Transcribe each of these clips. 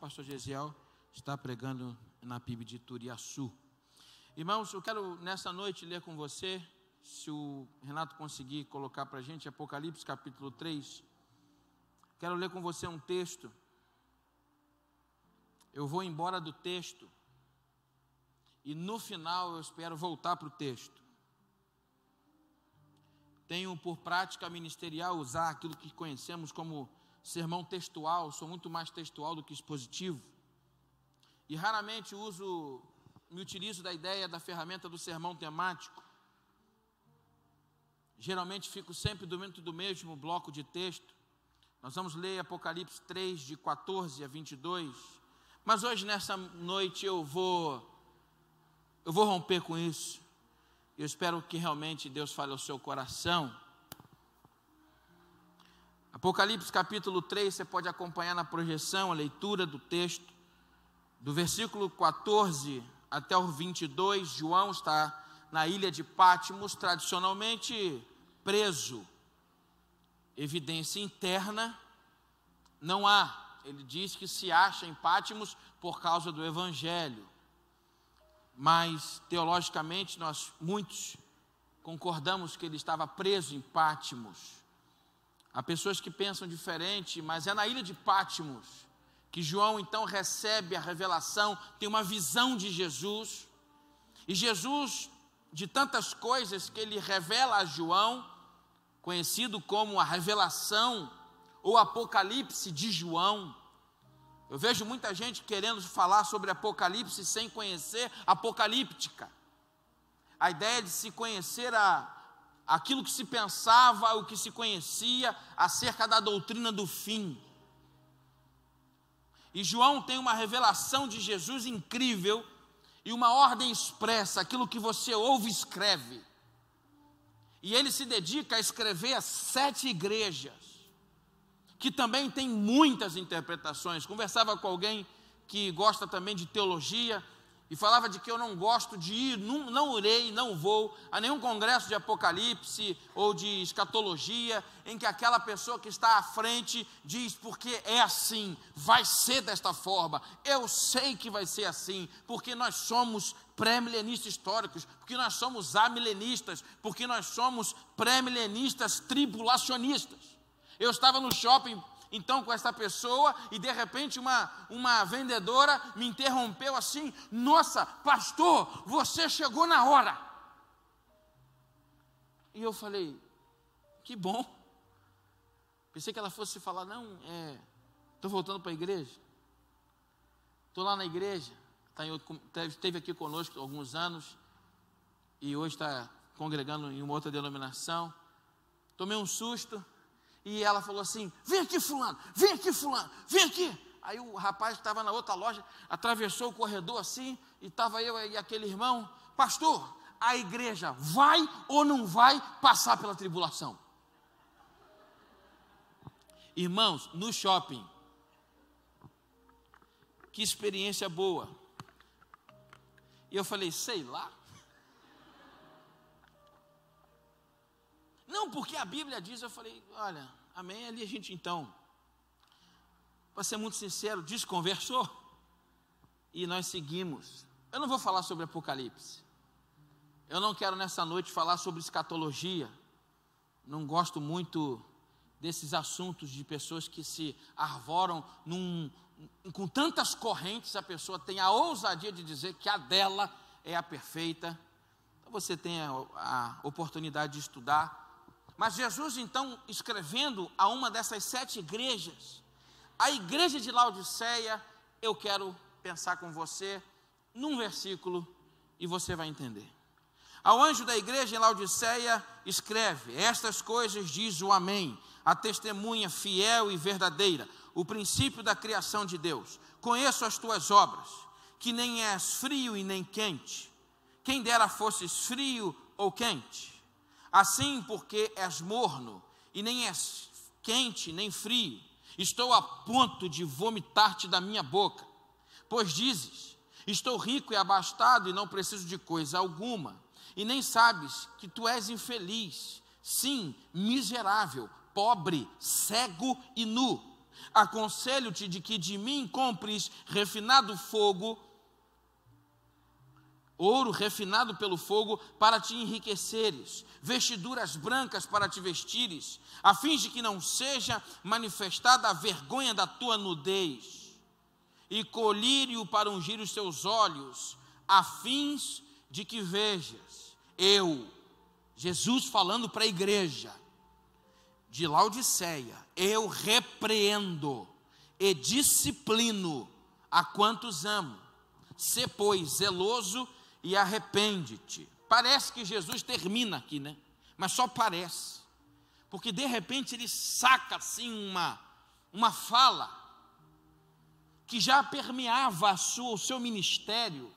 pastor Gesiel está pregando na PIB de Turiaçu. Irmãos, eu quero nessa noite ler com você, se o Renato conseguir colocar para a gente, Apocalipse capítulo 3. Quero ler com você um texto. Eu vou embora do texto. E no final eu espero voltar para o texto. Tenho por prática ministerial usar aquilo que conhecemos como sermão textual, sou muito mais textual do que expositivo. E raramente uso, me utilizo da ideia da ferramenta do sermão temático. Geralmente fico sempre dentro do mesmo bloco de texto. Nós vamos ler Apocalipse 3, de 14 a 22. Mas hoje, nessa noite, eu vou, eu vou romper com isso. Eu espero que realmente Deus fale ao seu coração. Apocalipse capítulo 3, você pode acompanhar na projeção a leitura do texto, do versículo 14 até o 22. João está na ilha de Pátimos, tradicionalmente preso. Evidência interna não há. Ele diz que se acha em Pátimos por causa do evangelho. Mas teologicamente nós muitos concordamos que ele estava preso em Pátimos Há pessoas que pensam diferente, mas é na ilha de Pátimos que João então recebe a revelação, tem uma visão de Jesus. E Jesus, de tantas coisas que ele revela a João, conhecido como a revelação ou Apocalipse de João. Eu vejo muita gente querendo falar sobre Apocalipse sem conhecer Apocalíptica. A ideia de se conhecer a aquilo que se pensava, o que se conhecia acerca da doutrina do fim. E João tem uma revelação de Jesus incrível e uma ordem expressa, aquilo que você ouve, escreve. E ele se dedica a escrever as sete igrejas, que também tem muitas interpretações. Conversava com alguém que gosta também de teologia, e falava de que eu não gosto de ir, não, não irei, não vou a nenhum congresso de apocalipse ou de escatologia em que aquela pessoa que está à frente diz porque é assim, vai ser desta forma. Eu sei que vai ser assim, porque nós somos pré-milenistas históricos, porque nós somos amilenistas, porque nós somos pré-milenistas tribulacionistas. Eu estava no shopping então com essa pessoa e de repente uma, uma vendedora me interrompeu assim: Nossa, pastor, você chegou na hora. E eu falei: Que bom. Pensei que ela fosse falar: Não, é, estou voltando para a igreja. Estou lá na igreja. Tá em, tá, esteve aqui conosco alguns anos e hoje está congregando em uma outra denominação. Tomei um susto. E ela falou assim: vem aqui, Fulano, vem aqui, Fulano, vem aqui. Aí o rapaz que estava na outra loja atravessou o corredor assim, e estava eu e aquele irmão, pastor, a igreja vai ou não vai passar pela tribulação? Irmãos, no shopping, que experiência boa. E eu falei, sei lá, Não, porque a Bíblia diz, eu falei, olha, amém, ali a gente então, para ser muito sincero, desconversou e nós seguimos. Eu não vou falar sobre Apocalipse. Eu não quero nessa noite falar sobre escatologia. Não gosto muito desses assuntos de pessoas que se arvoram num, com tantas correntes, a pessoa tem a ousadia de dizer que a dela é a perfeita. Então você tem a, a oportunidade de estudar mas Jesus, então, escrevendo a uma dessas sete igrejas, a igreja de Laodiceia, eu quero pensar com você num versículo e você vai entender. Ao anjo da igreja em Laodiceia, escreve: Estas coisas diz o Amém, a testemunha fiel e verdadeira, o princípio da criação de Deus. Conheço as tuas obras, que nem és frio e nem quente. Quem dera fosses frio ou quente. Assim, porque és morno, e nem és quente, nem frio, estou a ponto de vomitar-te da minha boca. Pois dizes: Estou rico e abastado, e não preciso de coisa alguma, e nem sabes que tu és infeliz, sim, miserável, pobre, cego e nu. Aconselho-te de que de mim compres refinado fogo ouro refinado pelo fogo para te enriqueceres, vestiduras brancas para te vestires, a fim de que não seja manifestada a vergonha da tua nudez, e colírio para ungir os teus olhos, a fins de que vejas. Eu, Jesus falando para a igreja de Laodiceia, eu repreendo e disciplino a quantos amo. Se, pois, zeloso e arrepende-te. Parece que Jesus termina aqui, né? Mas só parece. Porque de repente ele saca assim uma, uma fala que já permeava sua, o seu ministério,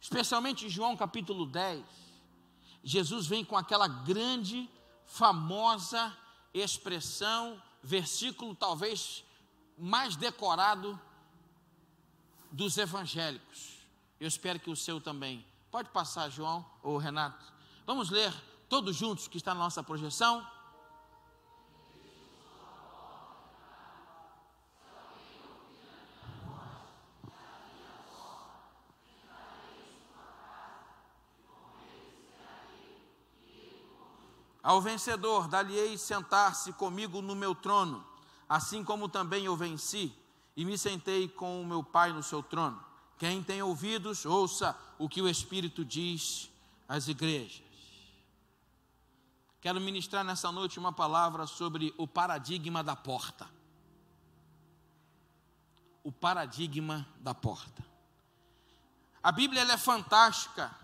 especialmente em João capítulo 10. Jesus vem com aquela grande, famosa expressão, versículo talvez mais decorado dos evangélicos eu espero que o seu também. Pode passar, João ou Renato. Vamos ler todos juntos que está na nossa projeção. Ao vencedor, dali-ei sentar-se comigo no meu trono, assim como também eu venci e me sentei com o meu Pai no seu trono. Quem tem ouvidos, ouça o que o Espírito diz às igrejas. Quero ministrar nessa noite uma palavra sobre o paradigma da porta. O paradigma da porta. A Bíblia é fantástica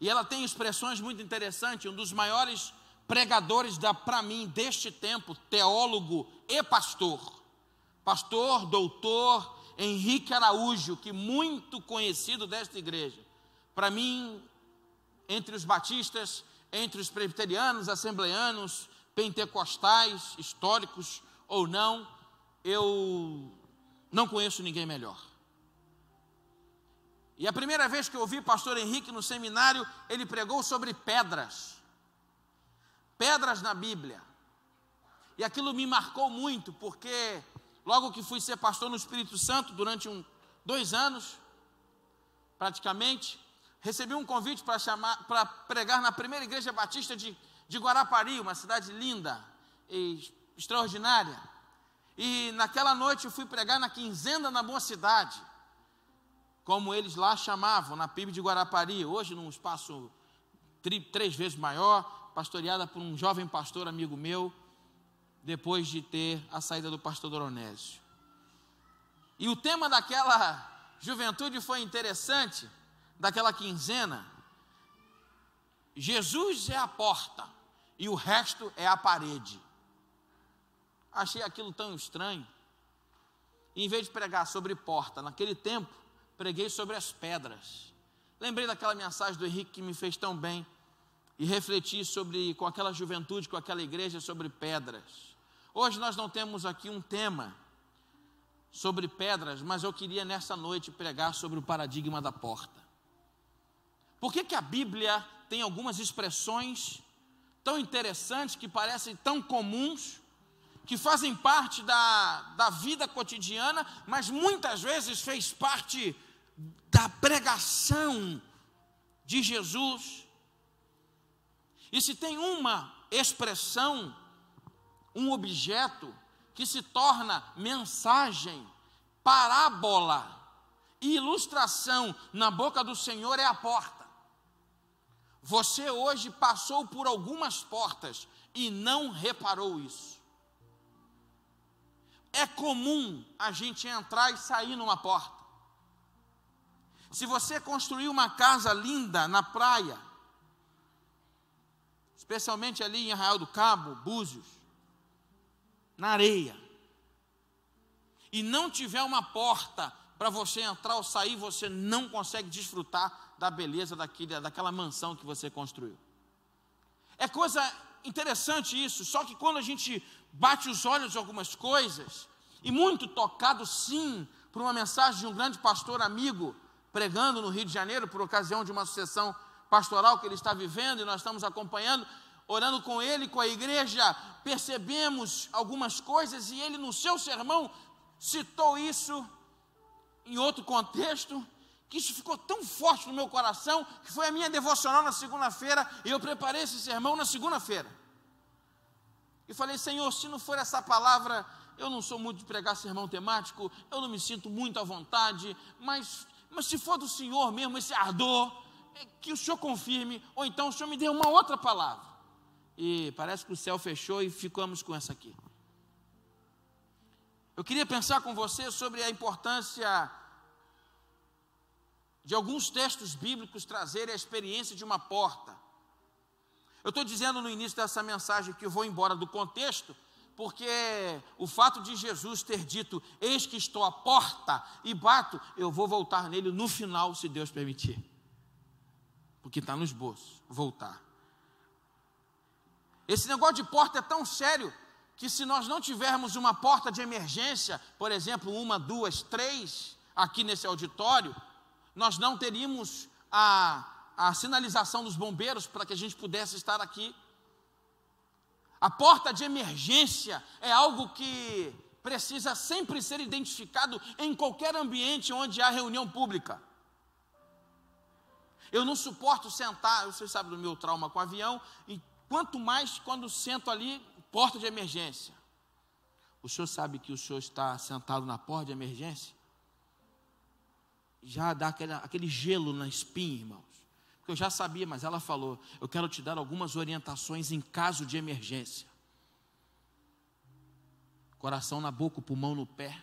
e ela tem expressões muito interessantes. Um dos maiores pregadores da para mim deste tempo, teólogo e pastor, pastor, doutor, Henrique Araújo, que muito conhecido desta igreja, para mim, entre os batistas, entre os presbiterianos, assembleanos, pentecostais, históricos ou não, eu não conheço ninguém melhor. E a primeira vez que eu ouvi pastor Henrique no seminário, ele pregou sobre pedras. Pedras na Bíblia. E aquilo me marcou muito, porque Logo que fui ser pastor no Espírito Santo durante um, dois anos, praticamente, recebi um convite para chamar, para pregar na primeira igreja batista de, de Guarapari, uma cidade linda e extraordinária. E naquela noite eu fui pregar na quinzena na boa cidade, como eles lá chamavam, na PIB de Guarapari, hoje num espaço tri, três vezes maior, pastoreada por um jovem pastor amigo meu, depois de ter a saída do pastor Doronésio. E o tema daquela juventude foi interessante, daquela quinzena. Jesus é a porta e o resto é a parede. Achei aquilo tão estranho. em vez de pregar sobre porta, naquele tempo, preguei sobre as pedras. Lembrei daquela mensagem do Henrique que me fez tão bem e refleti sobre com aquela juventude, com aquela igreja sobre pedras. Hoje nós não temos aqui um tema sobre pedras, mas eu queria nessa noite pregar sobre o paradigma da porta. Por que, que a Bíblia tem algumas expressões tão interessantes, que parecem tão comuns, que fazem parte da, da vida cotidiana, mas muitas vezes fez parte da pregação de Jesus? E se tem uma expressão um objeto que se torna mensagem, parábola e ilustração na boca do Senhor é a porta. Você hoje passou por algumas portas e não reparou isso. É comum a gente entrar e sair numa porta. Se você construir uma casa linda na praia, especialmente ali em Arraial do Cabo, Búzios, na areia, e não tiver uma porta para você entrar ou sair, você não consegue desfrutar da beleza daquele, daquela mansão que você construiu. É coisa interessante isso, só que quando a gente bate os olhos em algumas coisas, e muito tocado sim por uma mensagem de um grande pastor amigo, pregando no Rio de Janeiro por ocasião de uma sucessão pastoral que ele está vivendo e nós estamos acompanhando, orando com ele, com a igreja, percebemos algumas coisas e ele, no seu sermão, citou isso em outro contexto. Que isso ficou tão forte no meu coração que foi a minha devocional na segunda-feira e eu preparei esse sermão na segunda-feira. E falei, Senhor, se não for essa palavra, eu não sou muito de pregar sermão temático, eu não me sinto muito à vontade, mas, mas se for do Senhor mesmo esse ardor, é que o Senhor confirme, ou então o Senhor me dê uma outra palavra e parece que o céu fechou e ficamos com essa aqui. Eu queria pensar com você sobre a importância de alguns textos bíblicos trazerem a experiência de uma porta. Eu estou dizendo no início dessa mensagem que eu vou embora do contexto, porque o fato de Jesus ter dito: Eis que estou à porta e bato, eu vou voltar nele no final, se Deus permitir. Porque está no esboço voltar. Esse negócio de porta é tão sério que se nós não tivermos uma porta de emergência, por exemplo, uma, duas, três, aqui nesse auditório, nós não teríamos a, a sinalização dos bombeiros para que a gente pudesse estar aqui. A porta de emergência é algo que precisa sempre ser identificado em qualquer ambiente onde há reunião pública. Eu não suporto sentar, vocês sabem do meu trauma com avião, e Quanto mais quando sento ali, porta de emergência. O senhor sabe que o senhor está sentado na porta de emergência? Já dá aquele, aquele gelo na espinha, irmãos. Porque eu já sabia, mas ela falou: Eu quero te dar algumas orientações em caso de emergência. Coração na boca, pulmão no pé.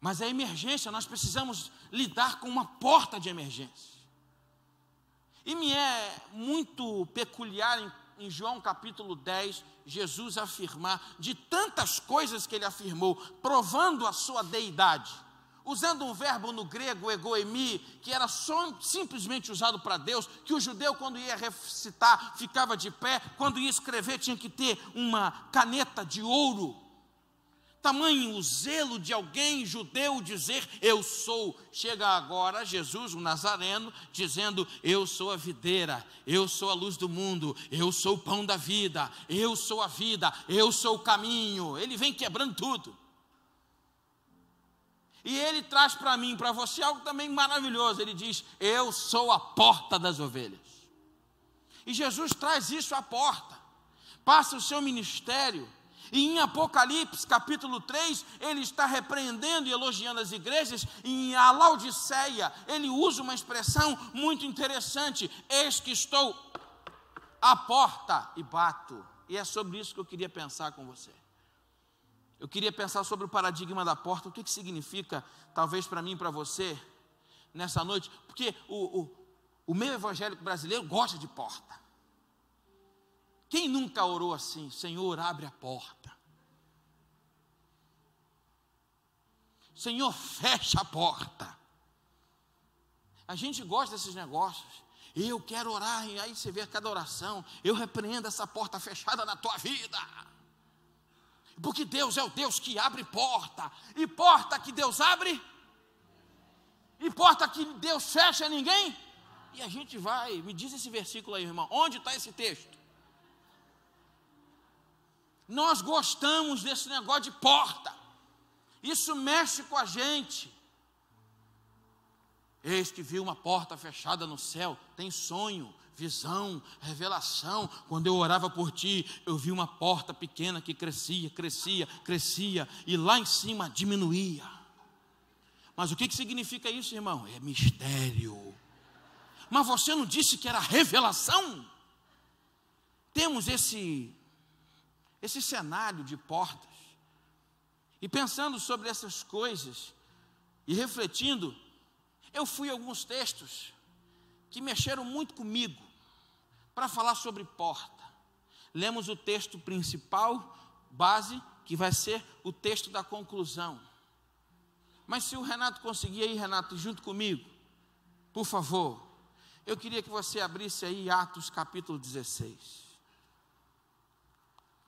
Mas é emergência, nós precisamos lidar com uma porta de emergência. E me é muito peculiar em, em João capítulo 10, Jesus afirmar, de tantas coisas que ele afirmou, provando a sua deidade usando um verbo no grego, egoemi, que era só, simplesmente usado para Deus, que o judeu, quando ia recitar, ficava de pé, quando ia escrever, tinha que ter uma caneta de ouro tamanho o zelo de alguém judeu dizer eu sou. Chega agora Jesus, o Nazareno, dizendo eu sou a videira, eu sou a luz do mundo, eu sou o pão da vida, eu sou a vida, eu sou o caminho. Ele vem quebrando tudo. E ele traz para mim, para você, algo também maravilhoso. Ele diz: Eu sou a porta das ovelhas. E Jesus traz isso à porta, passa o seu ministério e em Apocalipse, capítulo 3, ele está repreendendo e elogiando as igrejas. E em a Laodiceia, ele usa uma expressão muito interessante: Eis que estou à porta e bato. E é sobre isso que eu queria pensar com você. Eu queria pensar sobre o paradigma da porta, o que, que significa, talvez para mim e para você, nessa noite, porque o, o, o meio evangélico brasileiro gosta de porta. Quem nunca orou assim? Senhor, abre a porta. Senhor, fecha a porta. A gente gosta desses negócios. Eu quero orar, e aí você vê cada oração. Eu repreendo essa porta fechada na tua vida. Porque Deus é o Deus que abre porta. E porta que Deus abre, e porta que Deus fecha, ninguém. E a gente vai, me diz esse versículo aí, irmão. Onde está esse texto? Nós gostamos desse negócio de porta. Isso mexe com a gente. Eis que viu uma porta fechada no céu, tem sonho, visão, revelação. Quando eu orava por ti, eu vi uma porta pequena que crescia, crescia, crescia e lá em cima diminuía. Mas o que, que significa isso, irmão? É mistério. Mas você não disse que era revelação? Temos esse esse cenário de portas. E pensando sobre essas coisas e refletindo, eu fui a alguns textos que mexeram muito comigo para falar sobre porta. Lemos o texto principal, base, que vai ser o texto da conclusão. Mas se o Renato conseguir aí, Renato, junto comigo, por favor, eu queria que você abrisse aí Atos capítulo 16.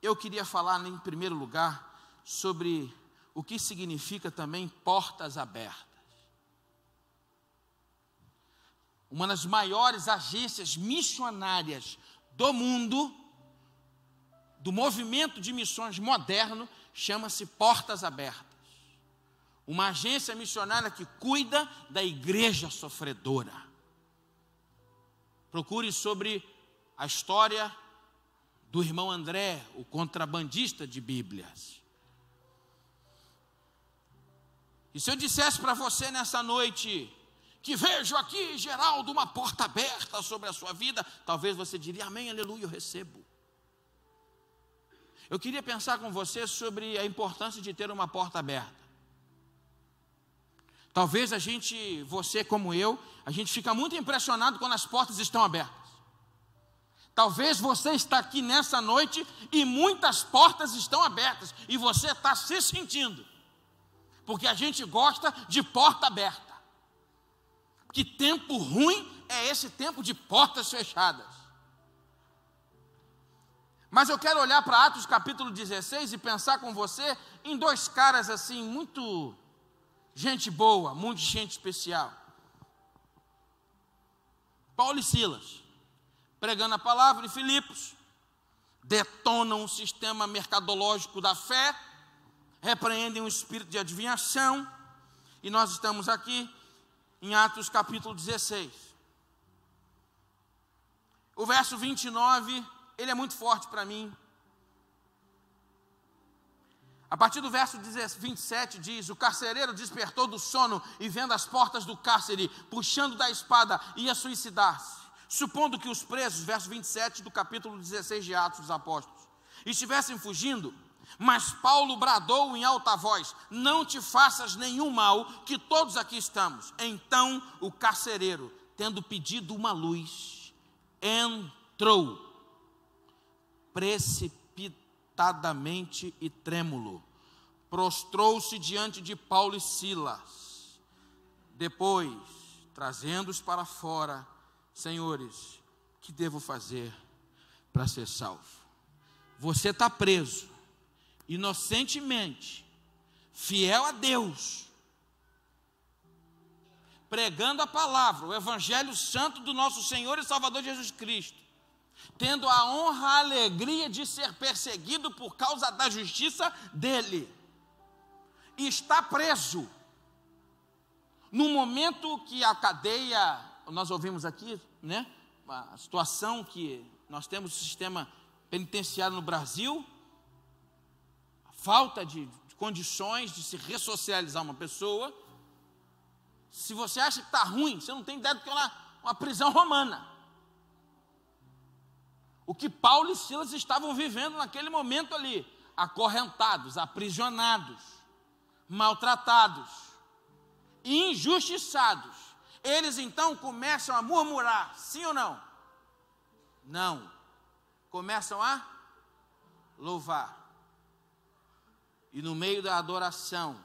Eu queria falar, em primeiro lugar, sobre o que significa também portas abertas. Uma das maiores agências missionárias do mundo, do movimento de missões moderno, chama-se Portas Abertas. Uma agência missionária que cuida da igreja sofredora. Procure sobre a história do irmão André, o contrabandista de Bíblias. E se eu dissesse para você nessa noite que vejo aqui, Geraldo, uma porta aberta sobre a sua vida, talvez você diria amém, aleluia, eu recebo. Eu queria pensar com você sobre a importância de ter uma porta aberta. Talvez a gente, você como eu, a gente fica muito impressionado quando as portas estão abertas. Talvez você está aqui nessa noite e muitas portas estão abertas e você está se sentindo, porque a gente gosta de porta aberta. Que tempo ruim é esse tempo de portas fechadas? Mas eu quero olhar para Atos capítulo 16 e pensar com você em dois caras assim, muito gente boa, muito gente especial. Paulo e Silas pregando a palavra em Filipos, detonam o sistema mercadológico da fé, repreendem o espírito de adivinhação, e nós estamos aqui em Atos capítulo 16. O verso 29, ele é muito forte para mim. A partir do verso 27 diz: O carcereiro despertou do sono e, vendo as portas do cárcere, puxando da espada, ia suicidar-se. Supondo que os presos, verso 27 do capítulo 16 de Atos dos Apóstolos, estivessem fugindo, mas Paulo bradou em alta voz: Não te faças nenhum mal, que todos aqui estamos. Então o carcereiro, tendo pedido uma luz, entrou precipitadamente e trêmulo. Prostrou-se diante de Paulo e Silas. Depois, trazendo-os para fora, senhores, que devo fazer para ser salvo? Você está preso, inocentemente, fiel a Deus, pregando a palavra, o Evangelho Santo do nosso Senhor e Salvador Jesus Cristo, tendo a honra, a alegria de ser perseguido por causa da justiça dele, e está preso. No momento que a cadeia nós ouvimos aqui, né? A situação que nós temos o sistema penitenciário no Brasil, a falta de, de condições de se ressocializar uma pessoa. Se você acha que está ruim, você não tem ideia do que é uma, uma prisão romana. O que Paulo e Silas estavam vivendo naquele momento ali, acorrentados, aprisionados, maltratados, injustiçados eles então começam a murmurar, sim ou não? Não. Começam a louvar. E no meio da adoração,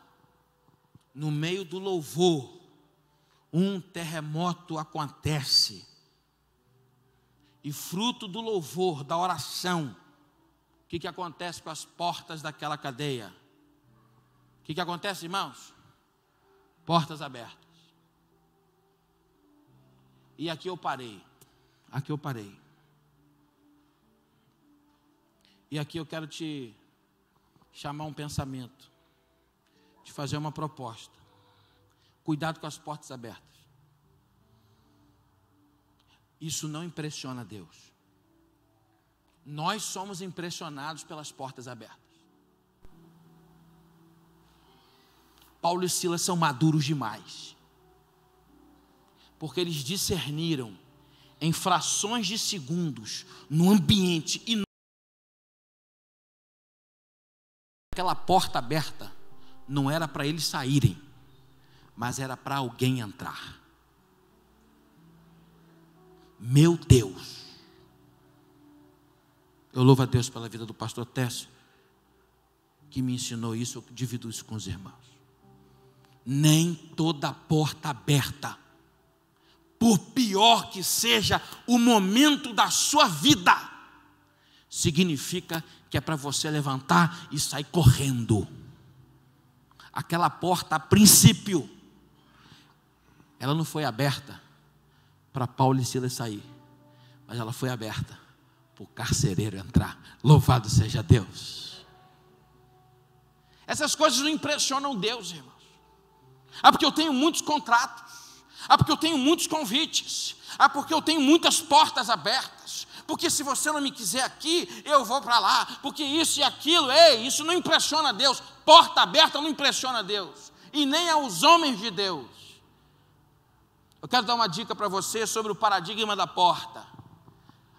no meio do louvor, um terremoto acontece. E fruto do louvor, da oração, o que, que acontece com as portas daquela cadeia? O que, que acontece, irmãos? Portas abertas. E aqui eu parei. Aqui eu parei. E aqui eu quero te chamar um pensamento, te fazer uma proposta. Cuidado com as portas abertas. Isso não impressiona Deus. Nós somos impressionados pelas portas abertas. Paulo e Silas são maduros demais porque eles discerniram em frações de segundos no ambiente e aquela porta aberta não era para eles saírem, mas era para alguém entrar. Meu Deus. Eu louvo a Deus pela vida do pastor Tess que me ensinou isso, eu divido isso com os irmãos. Nem toda porta aberta por pior que seja o momento da sua vida, significa que é para você levantar e sair correndo. Aquela porta, a princípio, ela não foi aberta para Paulo e Silas sair, mas ela foi aberta para o carcereiro entrar. Louvado seja Deus. Essas coisas não impressionam Deus, irmãos. Ah, porque eu tenho muitos contratos. Ah, porque eu tenho muitos convites. Ah, porque eu tenho muitas portas abertas. Porque se você não me quiser aqui, eu vou para lá. Porque isso e aquilo, ei, isso não impressiona Deus. Porta aberta não impressiona Deus. E nem aos homens de Deus. Eu quero dar uma dica para você sobre o paradigma da porta.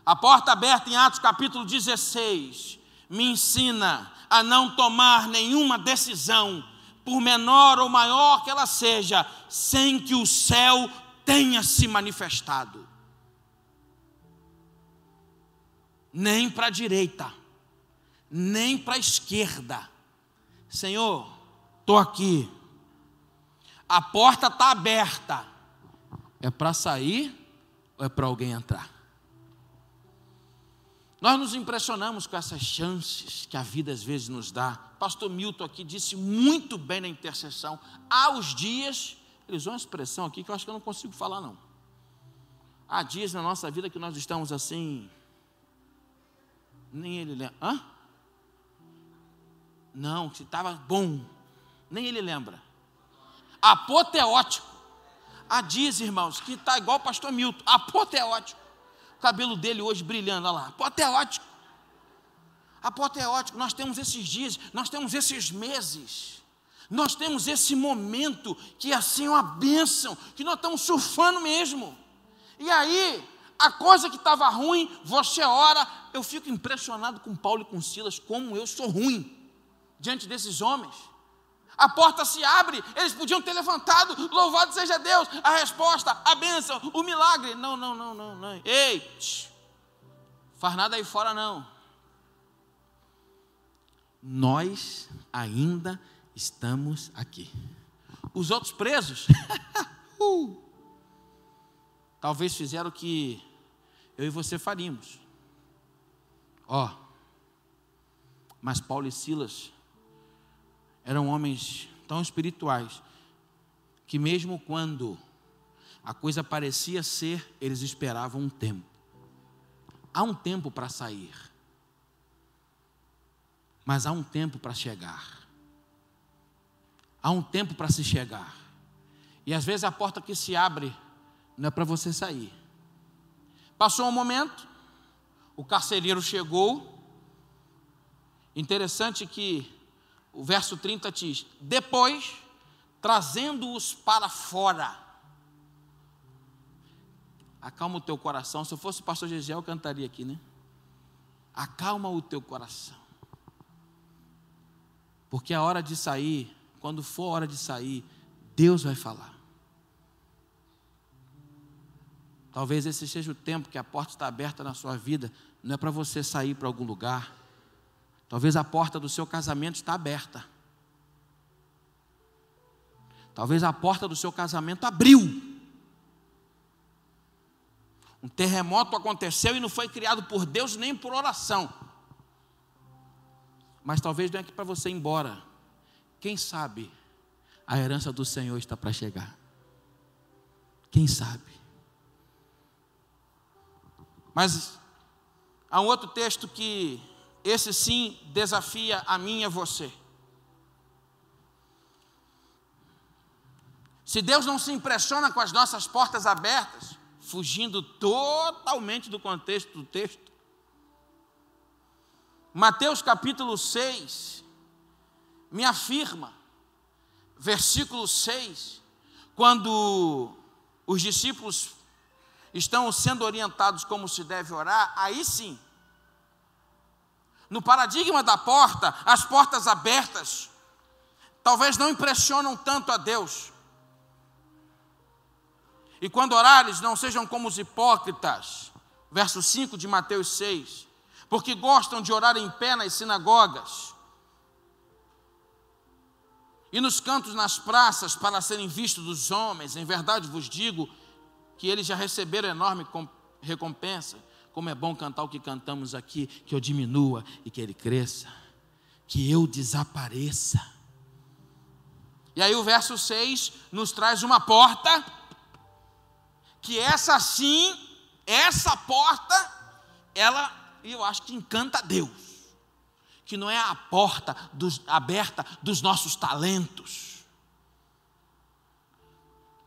A porta aberta em Atos capítulo 16 me ensina a não tomar nenhuma decisão por menor ou maior que ela seja, sem que o céu tenha se manifestado. Nem para a direita, nem para a esquerda. Senhor, estou aqui. A porta está aberta. É para sair ou é para alguém entrar? Nós nos impressionamos com essas chances que a vida às vezes nos dá. Pastor Milton aqui disse muito bem na intercessão. Há os dias, ele usou uma expressão aqui que eu acho que eu não consigo falar, não. Há dias na nossa vida que nós estamos assim. Nem ele lembra. Hã? Não, que estava bom. Nem ele lembra. Apoteótico. Há dias, irmãos, que está igual o pastor Milton. Apoteótico. O cabelo dele hoje brilhando, olha lá, apoteótico. É apoteótico, é nós temos esses dias, nós temos esses meses, nós temos esse momento que é assim é uma bênção, que nós estamos surfando mesmo. E aí, a coisa que estava ruim, você ora. Eu fico impressionado com Paulo e com Silas, como eu sou ruim diante desses homens a porta se abre, eles podiam ter levantado, louvado seja Deus, a resposta, a bênção, o milagre. Não, não, não, não, não. Ei, faz nada aí fora não. Nós ainda estamos aqui. Os outros presos, uh, talvez fizeram o que eu e você faríamos. Ó, oh, mas Paulo e Silas eram homens tão espirituais que, mesmo quando a coisa parecia ser, eles esperavam um tempo. Há um tempo para sair, mas há um tempo para chegar. Há um tempo para se chegar. E às vezes a porta que se abre não é para você sair. Passou um momento, o carcereiro chegou. Interessante que o verso 30 diz: Depois, trazendo-os para fora. Acalma o teu coração. Se eu fosse o pastor Gesiel, eu cantaria aqui, né? Acalma o teu coração. Porque a hora de sair, quando for a hora de sair, Deus vai falar. Talvez esse seja o tempo que a porta está aberta na sua vida, não é para você sair para algum lugar, Talvez a porta do seu casamento está aberta. Talvez a porta do seu casamento abriu. Um terremoto aconteceu e não foi criado por Deus nem por oração. Mas talvez não é aqui para você ir embora. Quem sabe a herança do Senhor está para chegar. Quem sabe? Mas há um outro texto que esse sim desafia a mim e a você. Se Deus não se impressiona com as nossas portas abertas, fugindo totalmente do contexto do texto, Mateus capítulo 6 me afirma, versículo 6, quando os discípulos estão sendo orientados como se deve orar, aí sim no paradigma da porta, as portas abertas talvez não impressionam tanto a Deus. E quando orares, não sejam como os hipócritas, verso 5 de Mateus 6, porque gostam de orar em pé nas sinagogas e nos cantos nas praças para serem vistos dos homens. Em verdade vos digo que eles já receberam enorme recompensa. Como é bom cantar o que cantamos aqui, que eu diminua e que ele cresça, que eu desapareça. E aí o verso 6 nos traz uma porta, que essa sim, essa porta, ela, eu acho que encanta Deus que não é a porta dos, aberta dos nossos talentos,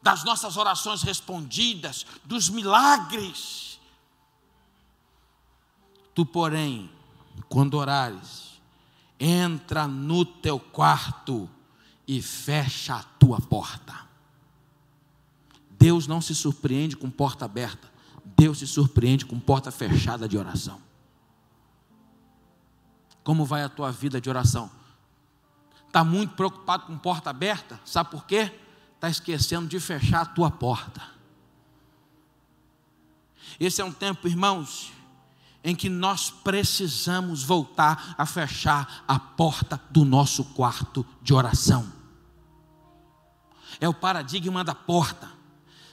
das nossas orações respondidas, dos milagres. Tu, porém, quando orares, entra no teu quarto e fecha a tua porta. Deus não se surpreende com porta aberta, Deus se surpreende com porta fechada de oração. Como vai a tua vida de oração? Está muito preocupado com porta aberta? Sabe por quê? Está esquecendo de fechar a tua porta. Esse é um tempo, irmãos, em que nós precisamos voltar a fechar a porta do nosso quarto de oração. É o paradigma da porta.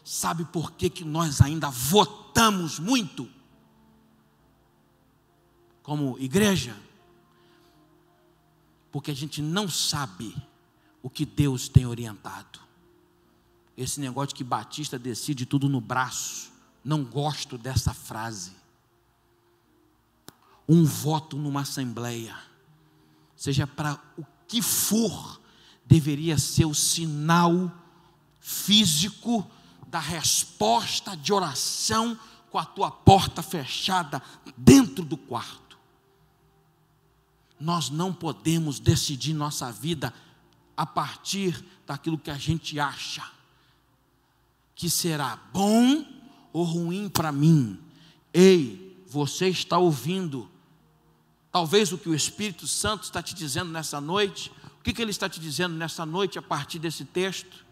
Sabe por que, que nós ainda votamos muito? Como igreja? Porque a gente não sabe o que Deus tem orientado. Esse negócio de que Batista decide tudo no braço. Não gosto dessa frase um voto numa assembleia, seja para o que for, deveria ser o sinal físico da resposta de oração com a tua porta fechada dentro do quarto. Nós não podemos decidir nossa vida a partir daquilo que a gente acha que será bom ou ruim para mim. Ei, você está ouvindo Talvez o que o Espírito Santo está te dizendo nessa noite, o que, que ele está te dizendo nessa noite a partir desse texto?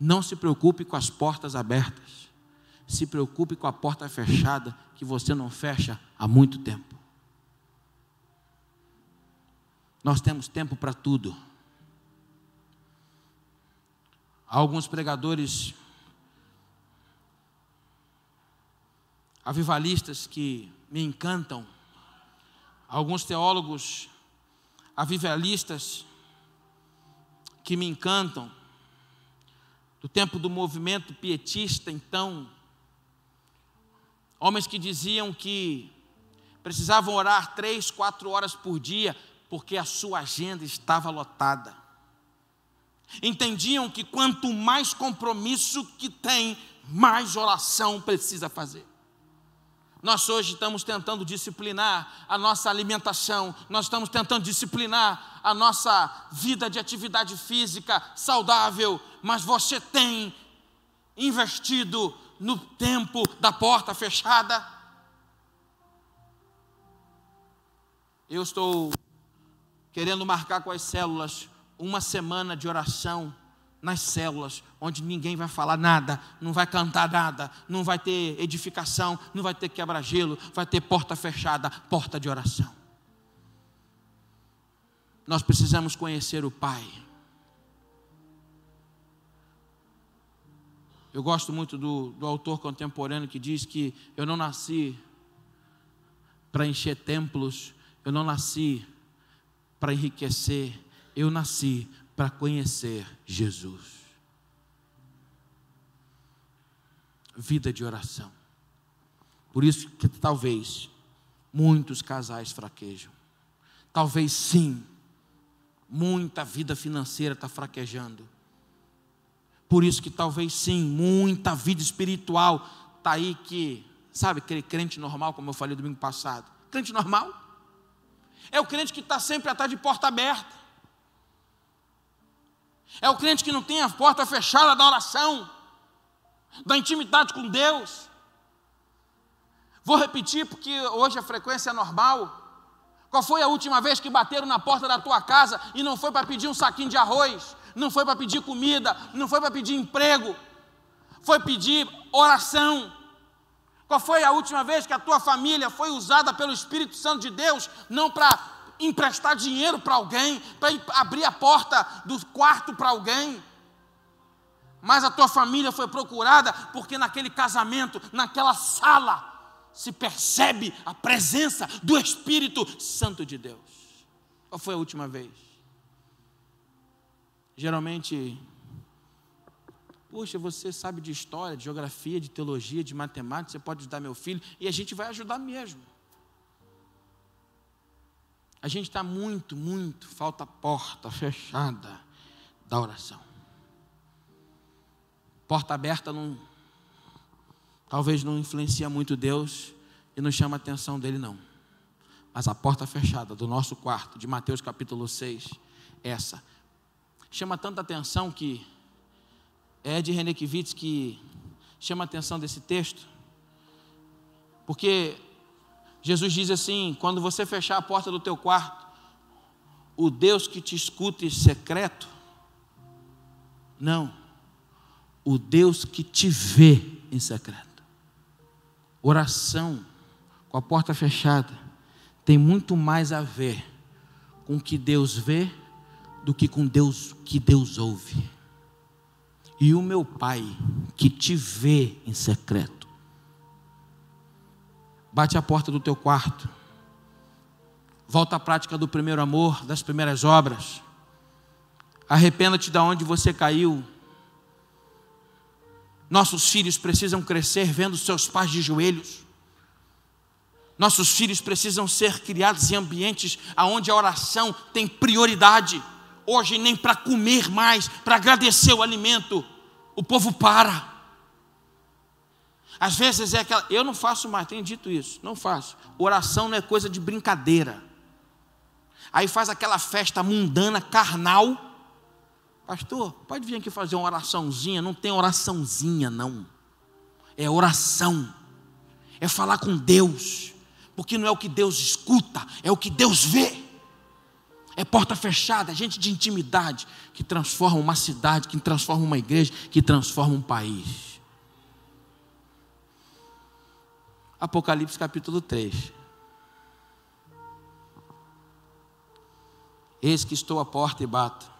Não se preocupe com as portas abertas, se preocupe com a porta fechada que você não fecha há muito tempo. Nós temos tempo para tudo. Alguns pregadores avivalistas que me encantam alguns teólogos avivalistas que me encantam, do tempo do movimento pietista, então, homens que diziam que precisavam orar três, quatro horas por dia, porque a sua agenda estava lotada. Entendiam que quanto mais compromisso que tem, mais oração precisa fazer. Nós hoje estamos tentando disciplinar a nossa alimentação, nós estamos tentando disciplinar a nossa vida de atividade física saudável, mas você tem investido no tempo da porta fechada? Eu estou querendo marcar com as células uma semana de oração nas células, onde ninguém vai falar nada, não vai cantar nada, não vai ter edificação, não vai ter quebra-gelo, vai ter porta fechada, porta de oração. Nós precisamos conhecer o Pai. Eu gosto muito do, do autor contemporâneo que diz que eu não nasci para encher templos, eu não nasci para enriquecer, eu nasci para conhecer Jesus. Vida de oração. Por isso que talvez muitos casais fraquejam. Talvez sim, muita vida financeira está fraquejando. Por isso que talvez sim, muita vida espiritual está aí que, sabe, aquele crente normal, como eu falei domingo passado. Crente normal? É o crente que está sempre atrás de porta aberta. É o crente que não tem a porta fechada da oração, da intimidade com Deus. Vou repetir porque hoje a frequência é normal. Qual foi a última vez que bateram na porta da tua casa e não foi para pedir um saquinho de arroz, não foi para pedir comida, não foi para pedir emprego, foi pedir oração? Qual foi a última vez que a tua família foi usada pelo Espírito Santo de Deus, não para emprestar dinheiro para alguém, para abrir a porta do quarto para alguém. Mas a tua família foi procurada porque naquele casamento, naquela sala, se percebe a presença do Espírito Santo de Deus. Qual foi a última vez? Geralmente, poxa, você sabe de história, de geografia, de teologia, de matemática, você pode ajudar meu filho, e a gente vai ajudar mesmo. A gente está muito, muito, falta porta fechada da oração. Porta aberta não, talvez não influencia muito Deus e não chama a atenção dele, não. Mas a porta fechada do nosso quarto, de Mateus capítulo 6, é essa, chama tanta atenção que é de Renekiewicz que chama a atenção desse texto, porque Jesus diz assim: quando você fechar a porta do teu quarto, o Deus que te escuta em secreto, não, o Deus que te vê em secreto. Oração com a porta fechada tem muito mais a ver com o que Deus vê do que com Deus que Deus ouve. E o meu Pai que te vê em secreto Bate a porta do teu quarto. Volta à prática do primeiro amor, das primeiras obras. Arrependa-te de onde você caiu. Nossos filhos precisam crescer vendo seus pais de joelhos. Nossos filhos precisam ser criados em ambientes onde a oração tem prioridade. Hoje nem para comer mais, para agradecer o alimento. O povo para. Às vezes é aquela. Eu não faço mais, tenho dito isso, não faço. Oração não é coisa de brincadeira. Aí faz aquela festa mundana, carnal. Pastor, pode vir aqui fazer uma oraçãozinha? Não tem oraçãozinha, não. É oração. É falar com Deus. Porque não é o que Deus escuta, é o que Deus vê. É porta fechada, é gente de intimidade que transforma uma cidade, que transforma uma igreja, que transforma um país. Apocalipse capítulo 3. Eis que estou à porta e bato.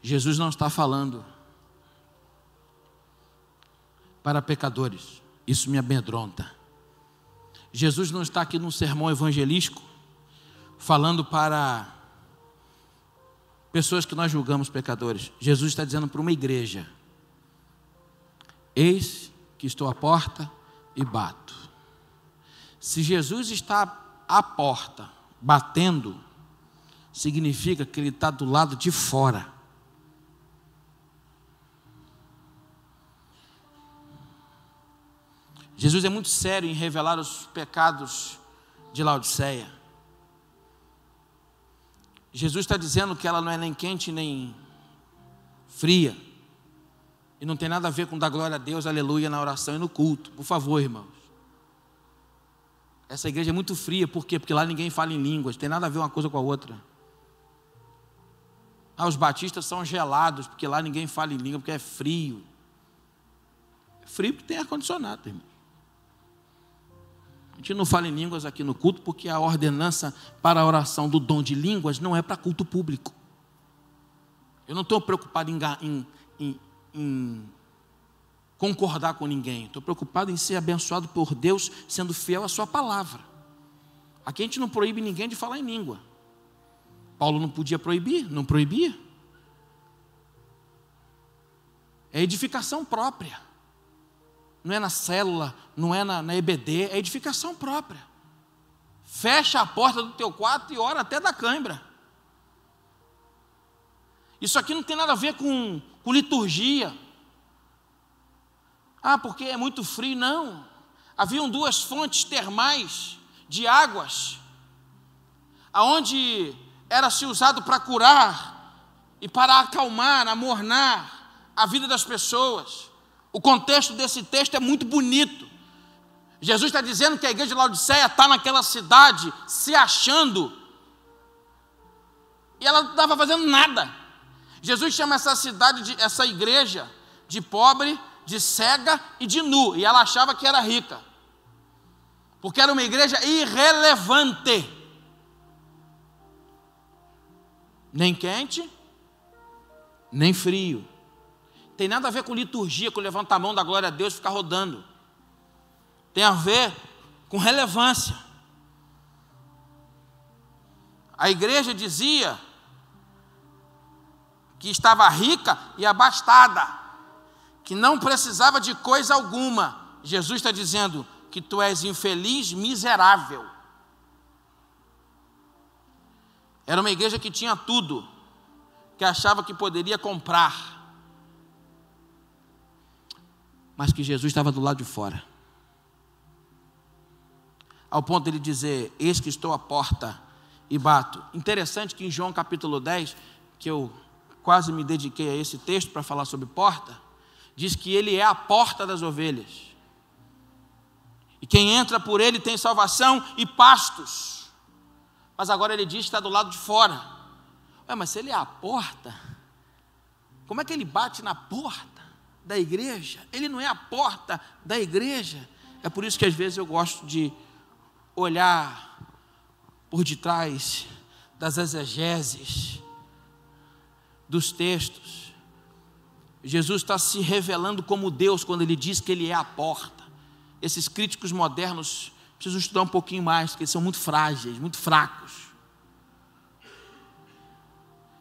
Jesus não está falando para pecadores, isso me amedronta. Jesus não está aqui num sermão evangelístico falando para pessoas que nós julgamos pecadores. Jesus está dizendo para uma igreja: Eis que estou à porta e bato. Se Jesus está à porta, batendo, significa que ele está do lado de fora. Jesus é muito sério em revelar os pecados de Laodiceia. Jesus está dizendo que ela não é nem quente nem fria. E não tem nada a ver com dar glória a Deus, aleluia, na oração e no culto. Por favor, irmãos. Essa igreja é muito fria, por quê? Porque lá ninguém fala em línguas, tem nada a ver uma coisa com a outra. Ah, os batistas são gelados, porque lá ninguém fala em língua, porque é frio. É frio porque tem ar-condicionado, irmão. A gente não fala em línguas aqui no culto, porque a ordenança para a oração do dom de línguas não é para culto público. Eu não estou preocupado em, em, em em concordar com ninguém, estou preocupado em ser abençoado por Deus, sendo fiel à Sua palavra. Aqui a gente não proíbe ninguém de falar em língua. Paulo não podia proibir, não proibia. É edificação própria. Não é na célula, não é na, na EBD, é edificação própria. Fecha a porta do teu quarto e ora até da cãibra. Isso aqui não tem nada a ver com com liturgia. Ah, porque é muito frio? Não. Haviam duas fontes termais de águas, aonde era se usado para curar e para acalmar, amornar a vida das pessoas. O contexto desse texto é muito bonito. Jesus está dizendo que a igreja de Laodiceia está naquela cidade se achando e ela não estava fazendo nada. Jesus chama essa cidade, de, essa igreja, de pobre, de cega e de nu, e ela achava que era rica, porque era uma igreja irrelevante, nem quente, nem frio, tem nada a ver com liturgia, com levantar a mão da glória a Deus e ficar rodando, tem a ver com relevância. A igreja dizia que estava rica e abastada, que não precisava de coisa alguma. Jesus está dizendo que tu és infeliz, miserável. Era uma igreja que tinha tudo, que achava que poderia comprar, mas que Jesus estava do lado de fora ao ponto de ele dizer: Eis que estou à porta e bato. Interessante que em João capítulo 10, que eu quase me dediquei a esse texto para falar sobre porta, diz que ele é a porta das ovelhas. E quem entra por ele tem salvação e pastos. Mas agora ele diz que está do lado de fora. Ué, mas se ele é a porta, como é que ele bate na porta da igreja? Ele não é a porta da igreja. É por isso que às vezes eu gosto de olhar por detrás das exegeses, dos textos. Jesus está se revelando como Deus quando ele diz que ele é a porta. Esses críticos modernos precisam estudar um pouquinho mais, porque eles são muito frágeis, muito fracos.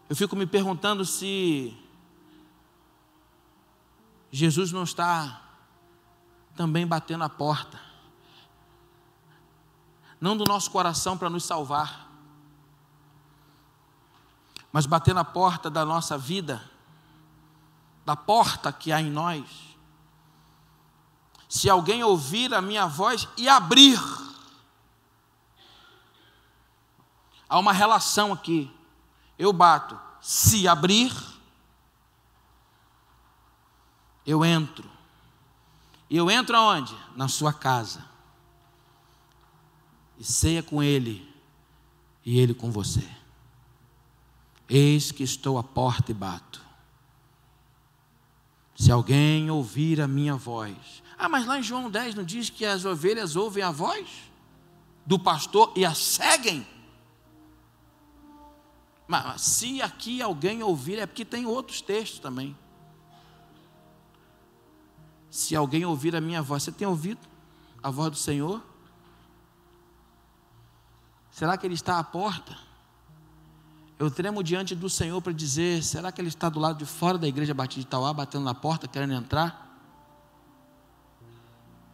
Eu fico me perguntando se Jesus não está também batendo a porta, não do nosso coração para nos salvar mas bater na porta da nossa vida, da porta que há em nós. Se alguém ouvir a minha voz e abrir, há uma relação aqui. Eu bato, se abrir, eu entro. Eu entro aonde? Na sua casa. E ceia com ele e ele com você. Eis que estou à porta e bato. Se alguém ouvir a minha voz. Ah, mas lá em João 10 não diz que as ovelhas ouvem a voz do pastor e a seguem? Mas se aqui alguém ouvir, é porque tem outros textos também. Se alguém ouvir a minha voz, você tem ouvido a voz do Senhor? Será que ele está à porta? eu tremo diante do Senhor para dizer: será que ele está do lado de fora da igreja Batista de Itauá, batendo na porta, querendo entrar?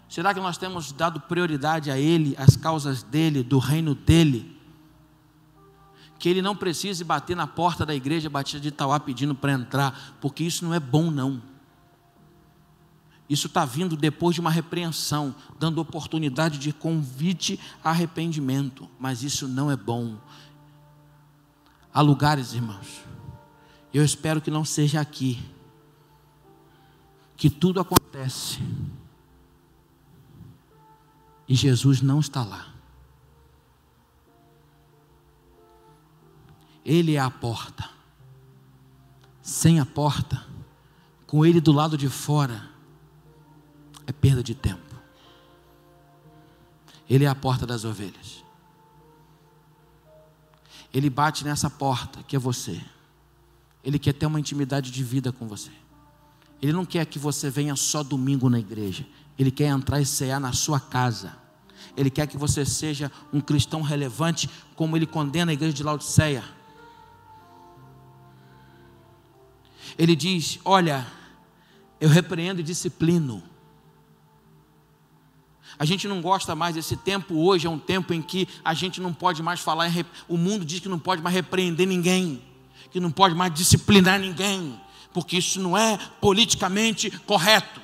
Será que nós temos dado prioridade a Ele, às causas dele, do reino dele? Que ele não precise bater na porta da igreja Batista de Itauá pedindo para entrar, porque isso não é bom, não. Isso está vindo depois de uma repreensão, dando oportunidade de convite a arrependimento, mas isso não é bom Há lugares, irmãos, eu espero que não seja aqui, que tudo acontece e Jesus não está lá. Ele é a porta. Sem a porta, com ele do lado de fora, é perda de tempo. Ele é a porta das ovelhas. Ele bate nessa porta que é você. Ele quer ter uma intimidade de vida com você. Ele não quer que você venha só domingo na igreja. Ele quer entrar e cear na sua casa. Ele quer que você seja um cristão relevante, como ele condena a igreja de Laodiceia. Ele diz: Olha, eu repreendo e disciplino a gente não gosta mais desse tempo hoje, é um tempo em que a gente não pode mais falar, o mundo diz que não pode mais repreender ninguém, que não pode mais disciplinar ninguém, porque isso não é politicamente correto.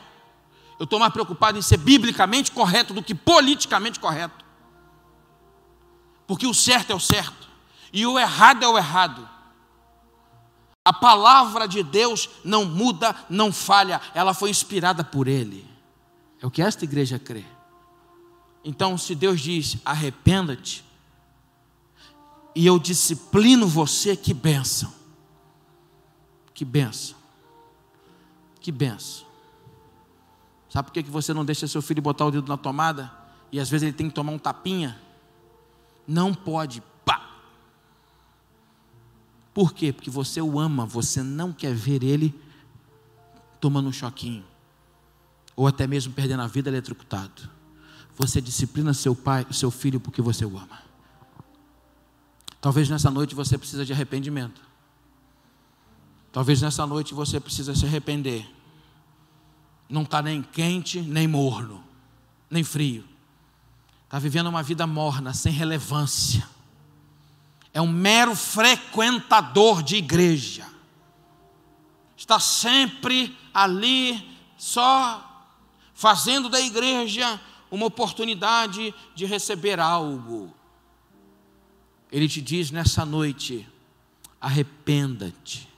Eu estou mais preocupado em ser biblicamente correto do que politicamente correto. Porque o certo é o certo, e o errado é o errado. A palavra de Deus não muda, não falha, ela foi inspirada por Ele. É o que esta igreja crê. Então, se Deus diz: arrependa-te, e eu disciplino você, que benção. Que benção. Que benção. Sabe por que você não deixa seu filho botar o dedo na tomada? E às vezes ele tem que tomar um tapinha? Não pode. Pá. Por quê? Porque você o ama, você não quer ver ele tomando um choquinho. Ou até mesmo perdendo a vida eletrocutado. Você disciplina seu pai, seu filho porque você o ama. Talvez nessa noite você precisa de arrependimento. Talvez nessa noite você precisa se arrepender. Não está nem quente, nem morno, nem frio. Está vivendo uma vida morna, sem relevância. É um mero frequentador de igreja. Está sempre ali, só fazendo da igreja uma oportunidade de receber algo. Ele te diz nessa noite: arrependa-te,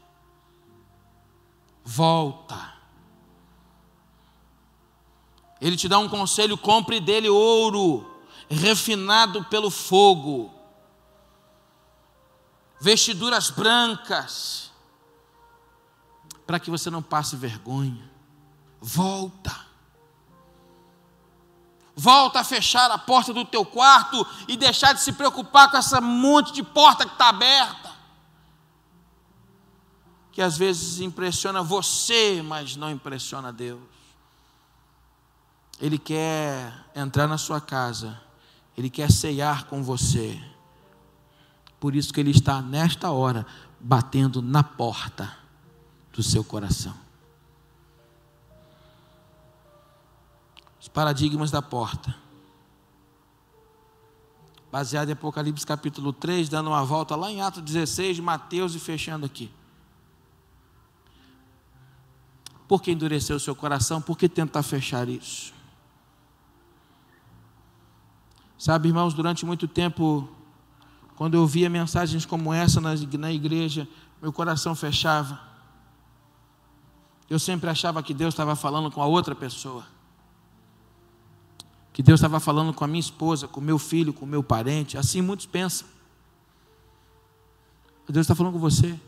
volta. Ele te dá um conselho: compre dele ouro, refinado pelo fogo, vestiduras brancas, para que você não passe vergonha. Volta. Volta a fechar a porta do teu quarto e deixar de se preocupar com essa monte de porta que está aberta. Que às vezes impressiona você, mas não impressiona Deus. Ele quer entrar na sua casa, ele quer ceiar com você. Por isso que ele está nesta hora batendo na porta do seu coração. os paradigmas da porta. Baseado em Apocalipse capítulo 3, dando uma volta lá em Atos 16 de Mateus e fechando aqui. Por que endureceu o seu coração? Por que tentar fechar isso? Sabe, irmãos, durante muito tempo, quando eu via mensagens como essa na igreja, meu coração fechava. Eu sempre achava que Deus estava falando com a outra pessoa que Deus estava falando com a minha esposa, com o meu filho, com o meu parente. Assim muitos pensam. Deus está falando com você.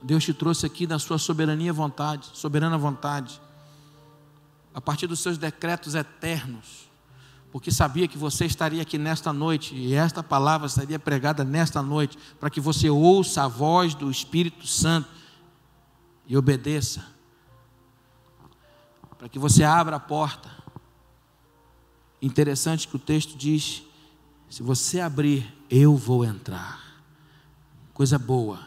Deus te trouxe aqui na sua soberania vontade, soberana vontade, a partir dos seus decretos eternos, porque sabia que você estaria aqui nesta noite e esta palavra seria pregada nesta noite, para que você ouça a voz do Espírito Santo e obedeça, para que você abra a porta, Interessante que o texto diz: se você abrir, eu vou entrar. Coisa boa.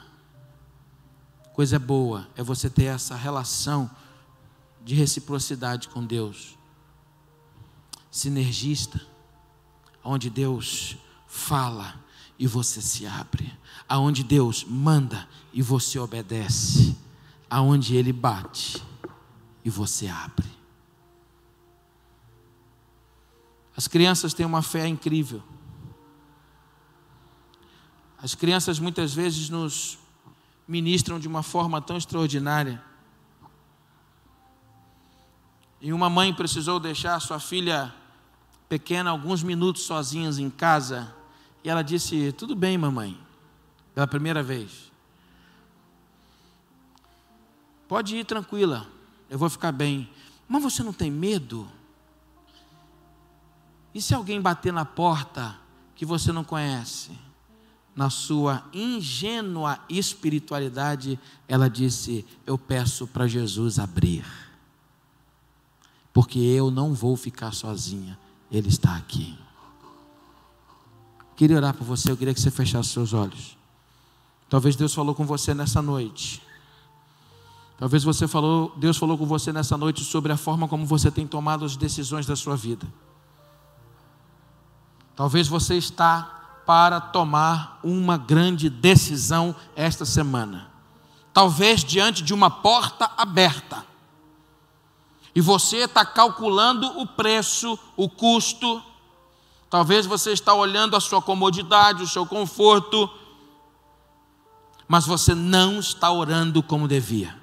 Coisa boa é você ter essa relação de reciprocidade com Deus. Sinergista, onde Deus fala e você se abre, aonde Deus manda e você obedece, aonde ele bate e você abre. As crianças têm uma fé incrível. As crianças muitas vezes nos ministram de uma forma tão extraordinária. E uma mãe precisou deixar sua filha pequena alguns minutos sozinhas em casa. E ela disse: Tudo bem, mamãe, pela primeira vez. Pode ir tranquila, eu vou ficar bem. Mas você não tem medo? E se alguém bater na porta que você não conhece? Na sua ingênua espiritualidade, ela disse: Eu peço para Jesus abrir, porque eu não vou ficar sozinha, Ele está aqui. Queria orar por você, eu queria que você fechasse seus olhos. Talvez Deus falou com você nessa noite. Talvez você falou, Deus falou com você nessa noite sobre a forma como você tem tomado as decisões da sua vida. Talvez você está para tomar uma grande decisão esta semana. Talvez diante de uma porta aberta. E você está calculando o preço, o custo. Talvez você está olhando a sua comodidade, o seu conforto, mas você não está orando como devia.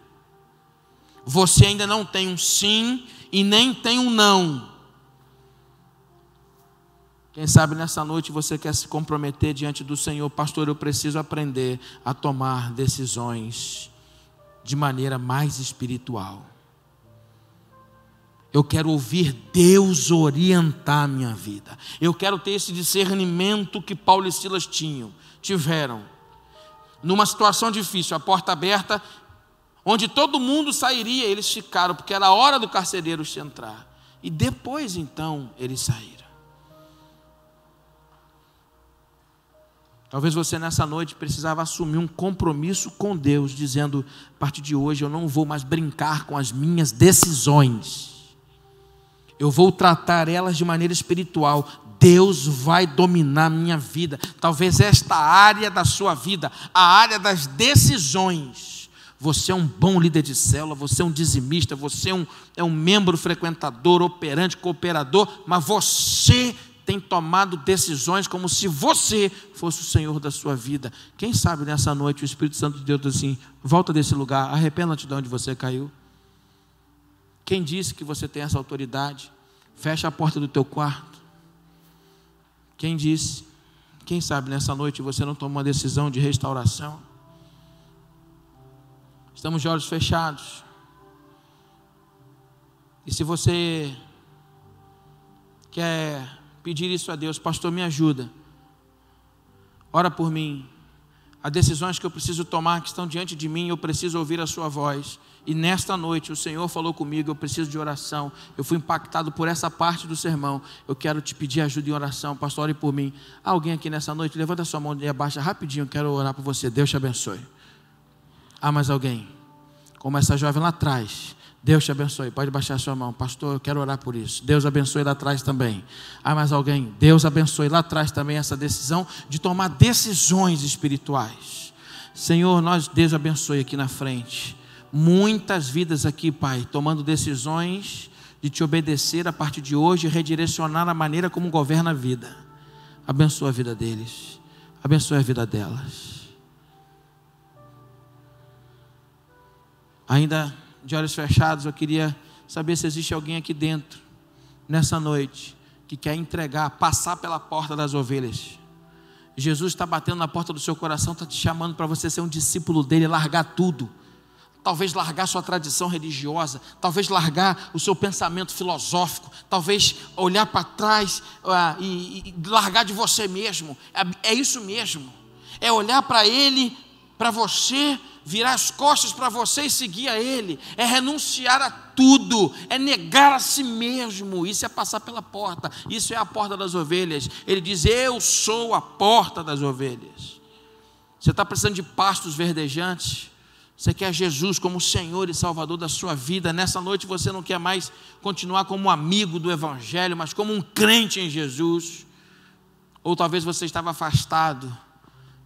Você ainda não tem um sim e nem tem um não. Quem sabe nessa noite você quer se comprometer diante do Senhor, pastor, eu preciso aprender a tomar decisões de maneira mais espiritual. Eu quero ouvir Deus orientar a minha vida. Eu quero ter esse discernimento que Paulo e Silas tinham, tiveram. Numa situação difícil, a porta aberta, onde todo mundo sairia, eles ficaram, porque era a hora do carcereiro entrar. E depois então eles saíram. Talvez você nessa noite precisava assumir um compromisso com Deus, dizendo: a partir de hoje eu não vou mais brincar com as minhas decisões. Eu vou tratar elas de maneira espiritual. Deus vai dominar minha vida. Talvez esta área da sua vida, a área das decisões. Você é um bom líder de célula, você é um dizimista, você é um, é um membro frequentador, operante, cooperador, mas você tem tomado decisões como se você fosse o Senhor da sua vida. Quem sabe nessa noite o Espírito Santo de Deus diz assim: volta desse lugar, arrependa-te de onde você caiu. Quem disse que você tem essa autoridade? Fecha a porta do teu quarto. Quem disse? Quem sabe nessa noite você não tomou uma decisão de restauração? Estamos de olhos fechados. E se você quer pedir isso a Deus: Pastor, me ajuda, ora por mim. Há decisões que eu preciso tomar que estão diante de mim, eu preciso ouvir a Sua voz. E nesta noite o Senhor falou comigo, eu preciso de oração. Eu fui impactado por essa parte do sermão. Eu quero te pedir ajuda em oração, pastor, ore por mim. Há alguém aqui nessa noite, levanta sua mão e abaixa rapidinho, eu quero orar por você. Deus te abençoe. Há mais alguém? Como essa jovem lá atrás, Deus te abençoe. Pode baixar a sua mão. Pastor, eu quero orar por isso. Deus abençoe lá atrás também. Há mais alguém? Deus abençoe lá atrás também essa decisão de tomar decisões espirituais. Senhor, nós, Deus abençoe aqui na frente. Muitas vidas aqui, Pai, tomando decisões de te obedecer a partir de hoje e redirecionar a maneira como governa a vida. Abençoa a vida deles. Abençoa a vida delas. Ainda de olhos fechados, eu queria saber se existe alguém aqui dentro, nessa noite, que quer entregar, passar pela porta das ovelhas. Jesus está batendo na porta do seu coração, está te chamando para você ser um discípulo dele, largar tudo. Talvez largar sua tradição religiosa, talvez largar o seu pensamento filosófico, talvez olhar para trás ah, e, e, largar de você mesmo. É, é isso mesmo. É olhar para ele para você virar as costas para você e seguir a Ele, é renunciar a tudo, é negar a si mesmo, isso é passar pela porta, isso é a porta das ovelhas. Ele diz: Eu sou a porta das ovelhas. Você está precisando de pastos verdejantes? Você quer Jesus como Senhor e Salvador da sua vida? Nessa noite você não quer mais continuar como amigo do Evangelho, mas como um crente em Jesus. Ou talvez você estava afastado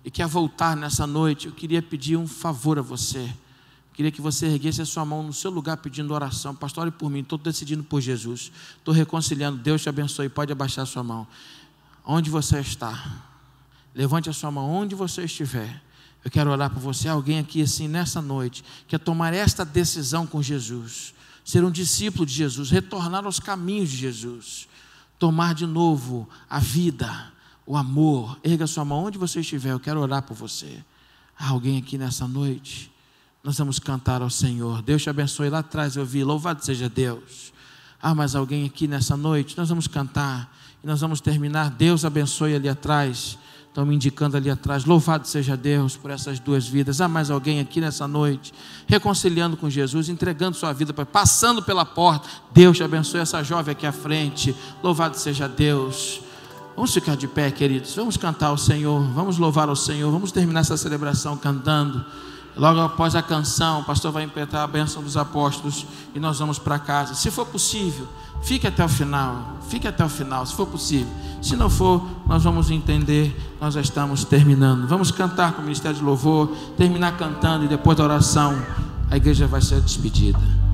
e quer voltar nessa noite, eu queria pedir um favor a você. Eu queria que você erguesse a sua mão no seu lugar pedindo oração. Pastor, olhe por mim, estou decidindo por Jesus. Estou reconciliando, Deus te abençoe. Pode abaixar a sua mão. Onde você está? Levante a sua mão onde você estiver. Eu quero orar por você. Alguém aqui, assim, nessa noite, quer tomar esta decisão com Jesus, ser um discípulo de Jesus, retornar aos caminhos de Jesus, tomar de novo a vida o amor. Erga sua mão onde você estiver, eu quero orar por você. Há alguém aqui nessa noite? Nós vamos cantar ao Senhor. Deus te abençoe. Lá atrás eu vi, louvado seja Deus. Há mais alguém aqui nessa noite? Nós vamos cantar e nós vamos terminar. Deus abençoe ali atrás. Estão me indicando ali atrás. Louvado seja Deus por essas duas vidas. Há mais alguém aqui nessa noite, reconciliando com Jesus, entregando sua vida, passando pela porta. Deus te abençoe essa jovem aqui à frente. Louvado seja Deus. Vamos ficar de pé, queridos. Vamos cantar ao Senhor. Vamos louvar ao Senhor. Vamos terminar essa celebração cantando. Logo após a canção, o pastor vai impletar a bênção dos apóstolos e nós vamos para casa. Se for possível, fique até o final. Fique até o final, se for possível. Se não for, nós vamos entender. Nós já estamos terminando. Vamos cantar com o ministério de louvor, terminar cantando e depois da oração a igreja vai ser despedida.